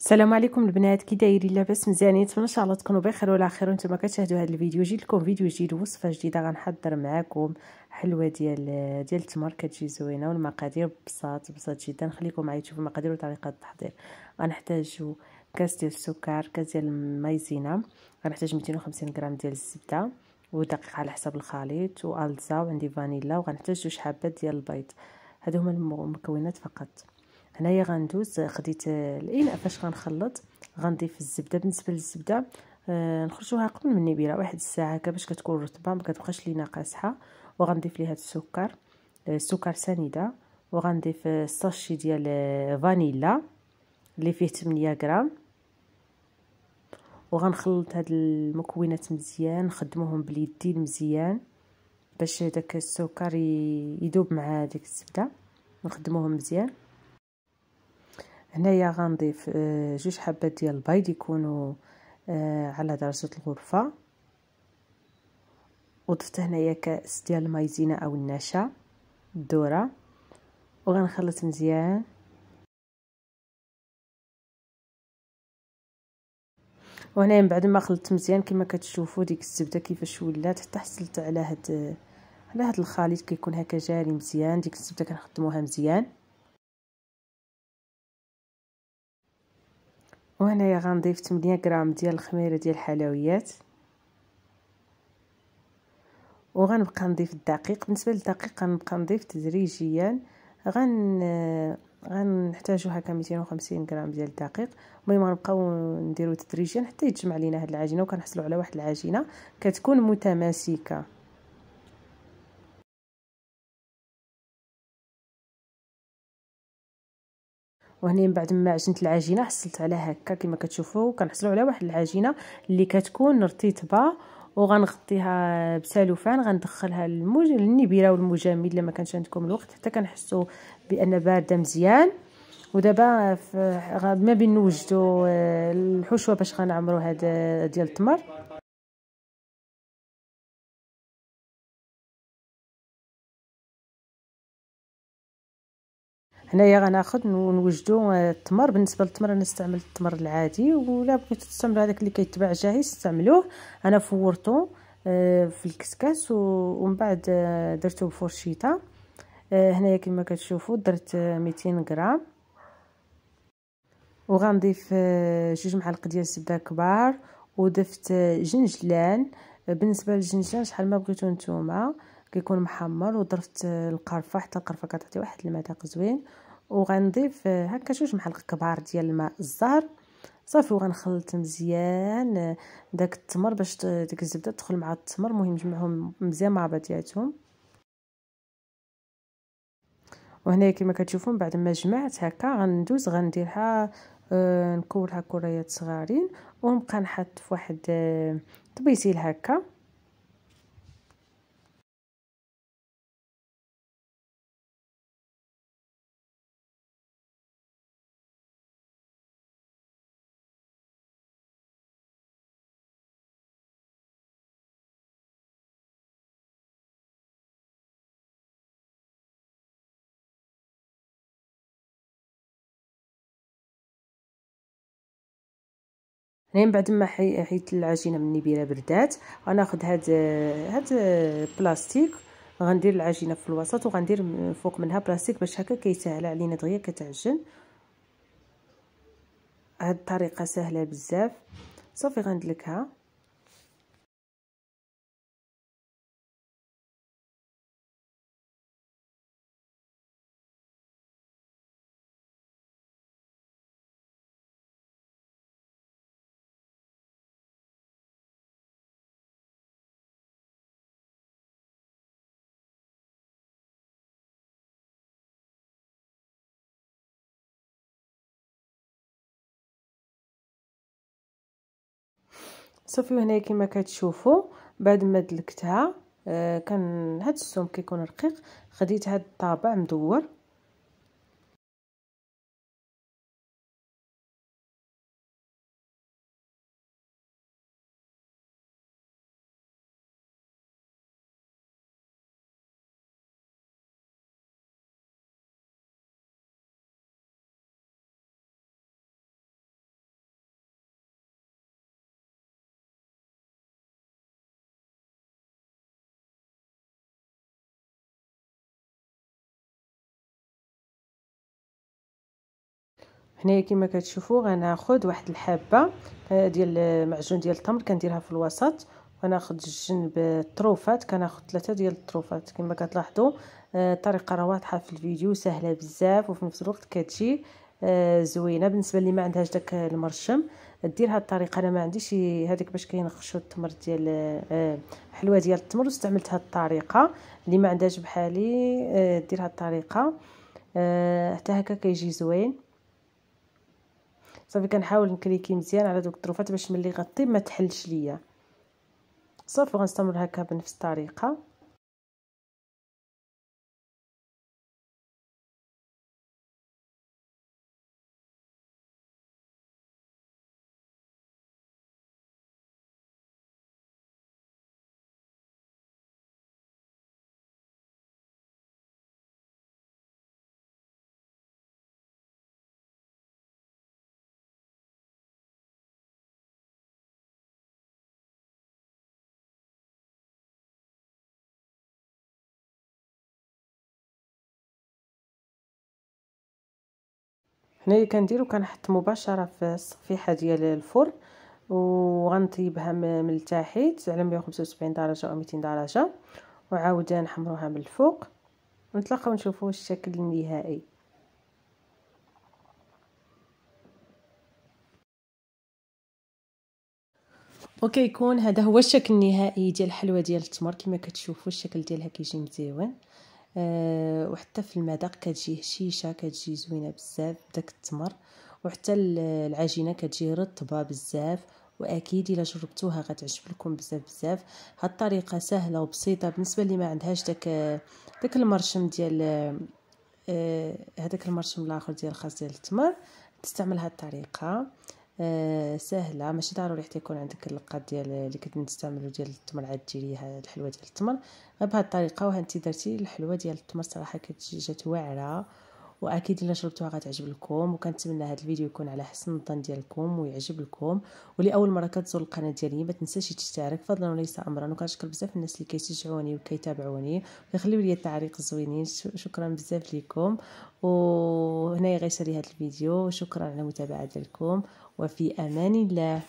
السلام عليكم البنات كي دايرين لاباس مزيانين نتمنى ان شاء الله تكونوا بخير وعلى خير وانتم كتشاهدوا هذا الفيديو جيت لكم فيديو جديد وصفه جديده غنحضر معكم حلوه ديال ديال التمر كتجي زوينه والمقادير ببساط بساط جدا خليكم معايا تشوفوا المقادير وطريقه التحضير غنحتاجوا كاس ديال السكر كاس ديال المايزينا غنحتاج 250 غرام ديال الزبده ودقيق على حساب الخليط والزا وعندي فانيلا وغنحتاج جوج حبات ديال البيض هادو هما المكونات فقط هنايا غندوز خديت الاناء فاش غنخلط غنضيف الزبده بالنسبه للزبده آه نخرجوها قبل من النبيره واحد الساعه هكا باش كتكون رطبه ما كتبقاش لينا قاصحه وغنضيف ليها السكر السكر آه، سنيده وغنضيف الساشي ديال آه، فانيلا اللي فيه 8 غرام وغنخلط هاد المكونات مزيان نخدموهم باليدين مزيان باش داك السكر يذوب مع ديك الزبده نخدموهم مزيان هنايا غنضيف آه، جوج حبات ديال البيض يكونوا آه، على درجه الغرفه وضفت هنايا كاس ديال المايزينا او النشا الذره وغنخلط مزيان وهنا من بعد ما خلطت مزيان كما كتشوفوا ديك الزبده كيفاش ولات حتى حصلت على هاد على هاد الخليط كيكون هكا جاري مزيان ديك الزبده كنخدموها مزيان وهنايا غنضيف 8 غرام ديال الخميره ديال الحلويات وغنبقى نضيف الدقيق بالنسبه للدقيق غنبقى نضيف تدريجيا غن غنحتاجو هكا 250 غرام ديال الدقيق المهم غنبقاو نديرو تدريجيا حتى يتجمع لينا هاد العجينه وكنحصلو على واحد العجينه كتكون متماسكه وهنا من بعد ما عجنت العجينه حصلت على هكا كما كتشوفوا كنحصلوا على واحد العجينه اللي كتكون رطيبه وغنغطيها بسالوفان غندخلها للمج... للنبيره والمجمد الا ما كانش عندكم الوقت حتى كنحسوا بان بارده مزيان ودابا ما بين نوجدوا آه، الحشوه باش غنعمروا هذا آه، ديال التمر هنايا غناخذ ونوجدو آه، التمر بالنسبه للتمر انا استعملت التمر العادي ولا بغيتو تستعملوا هذاك اللي كيتباع جاهز استعملوه انا فورته آه، في الكسكاس ومن بعد آه، درته بفرشيطه هنايا كما كتشوفوا درت 200 غرام وغنضيف جوج معالق ديال الزبده كبار وضفت جنجلان بالنسبه للجنجلان شحال ما بغيتو نتوما كيكون محمر وضربت القرفه حتى القرفه كتعطي واحد المذاق زوين وغنضيف هكا جوج معالق كبار ديال الماء الزهر صافي وغنخلط مزيان داك التمر باش ديك الزبده تدخل مع التمر مهم نجمعهم مزيان مع بعضياتهم وهنايا كما كتشوفوا بعد ما جمعت هكا غندوز غنديرها آه، نكورها كريات صغارين ونبقى نحط فواحد آه طبيسيل هكا هنا من بعد ما حيت العجينه من النبيله بردات غناخذ هاد هاد البلاستيك غندير العجينه في الوسط وغندير فوق منها بلاستيك باش هكا كيسهل علينا دغيا كتعجن هاد الطريقه سهله بزاف صافي غندلكها صافي هنايا كما كتشوفوا بعد ما دلكتها آه، كان هاد السمك كيكون رقيق خديت هاد الطابع مدور هنايا كما كتشوفوا غناخذ واحد الحبه آه، ديال آه، معجون ديال التمر كنديرها في الوسط غناخذ جنب الطروفات آه، كناخذ ثلاثه ديال الطروفات كما كتلاحظوا الطريقه راه واضحه في الفيديو سهله بزاف وفي نفس الوقت كتجي زوينه بالنسبه اللي ما عندهاش داك المرشم دير هاد الطريقه انا ما عنديش هذيك باش كينخشوا التمر ديال حلوه ديال التمر واستعملت هاد الطريقه اللي ما عندهاش بحالي دير هاد الطريقه حتى هكا كيجي زوين صافي كنحاول نكليكي مزيان على دوك الطروفات باش ملي غطي ما تحلش ليا صافي غنستمر هكا بنفس الطريقه هنايا كنديرو كنحط مباشره في الصفيحه ديال الفرن وغنطيبها من التحت على 175 درجه او 200 درجه وعاوده نحمروها من الفوق ونتلاقاو نشوفوا الشكل النهائي وكيكون هذا هو الشكل النهائي ديال الحلوه ديال التمر كما كتشوفوا الشكل ديالها كيجي مزيان آه، وحتى في المذاق كتجي هشيشه كتجي زوينه بزاف بداك التمر وحتى العجينه كتجي رطبه بزاف واكيد الا جربتوها غتعجب لكم بزاف بزاف هاد الطريقه سهله وبسيطه بالنسبه اللي ما عندهاش داك داك المرشم ديال آه، هذاك المرشم الاخر ديال خاص ديال التمر تستعمل هاد الطريقه آه سهله ماشي ضروري حتى يكون عندك اللقاط ديال اللي كنت نستعملو ديال التمر عاد ديري الحلوه ديال التمر غير بهاد الطريقه وهانتي درتي الحلوه ديال التمر صراحه كتجي جات واعره واكيد الا شربتوها غتعجب لكم وكنتمنى هذا الفيديو يكون على حسن الظن ديالكم ويعجب لكم ولاول مره كتزور القناه ديالي ما تنساش تشترك فضلا وليس امرا وكنشكر بزاف الناس اللي كيشجعوني وكيتابعوني ويخليو لي التعليق الزوينين شكرا بزاف ليكم وهنا غيسالي هذا الفيديو شكرا على المتابعه ديالكم وفي امان الله